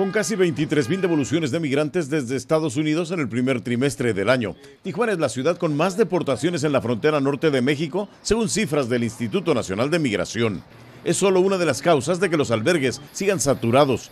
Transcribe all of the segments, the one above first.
Con casi 23.000 devoluciones de migrantes desde Estados Unidos en el primer trimestre del año, Tijuana es la ciudad con más deportaciones en la frontera norte de México, según cifras del Instituto Nacional de Migración. Es solo una de las causas de que los albergues sigan saturados.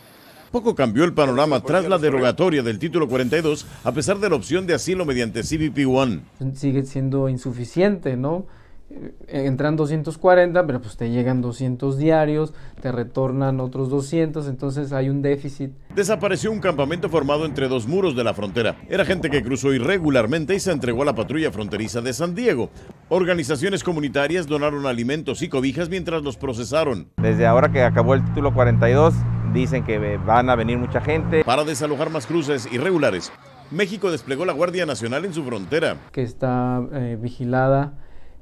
Poco cambió el panorama tras la derogatoria del título 42, a pesar de la opción de asilo mediante CBP-1. Sigue siendo insuficiente, ¿no? Eh, entran 240, pero pues te llegan 200 diarios, te retornan otros 200, entonces hay un déficit. Desapareció un campamento formado entre dos muros de la frontera. Era gente que cruzó irregularmente y se entregó a la patrulla fronteriza de San Diego. Organizaciones comunitarias donaron alimentos y cobijas mientras los procesaron. Desde ahora que acabó el título 42, dicen que van a venir mucha gente. Para desalojar más cruces irregulares, México desplegó la Guardia Nacional en su frontera. Que está eh, vigilada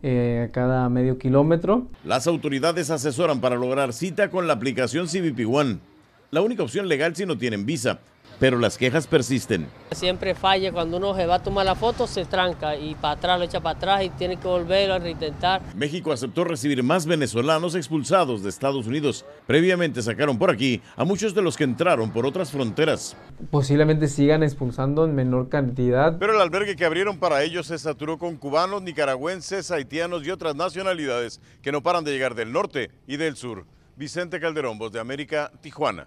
eh, ...a cada medio kilómetro. Las autoridades asesoran para lograr cita con la aplicación CBP One, la única opción legal si no tienen visa pero las quejas persisten. Siempre falla, cuando uno se va a tomar la foto se tranca y para atrás lo echa para atrás y tiene que volver a reintentar. México aceptó recibir más venezolanos expulsados de Estados Unidos. Previamente sacaron por aquí a muchos de los que entraron por otras fronteras. Posiblemente sigan expulsando en menor cantidad. Pero el albergue que abrieron para ellos se saturó con cubanos, nicaragüenses, haitianos y otras nacionalidades que no paran de llegar del norte y del sur. Vicente Calderón, Voz de América, Tijuana.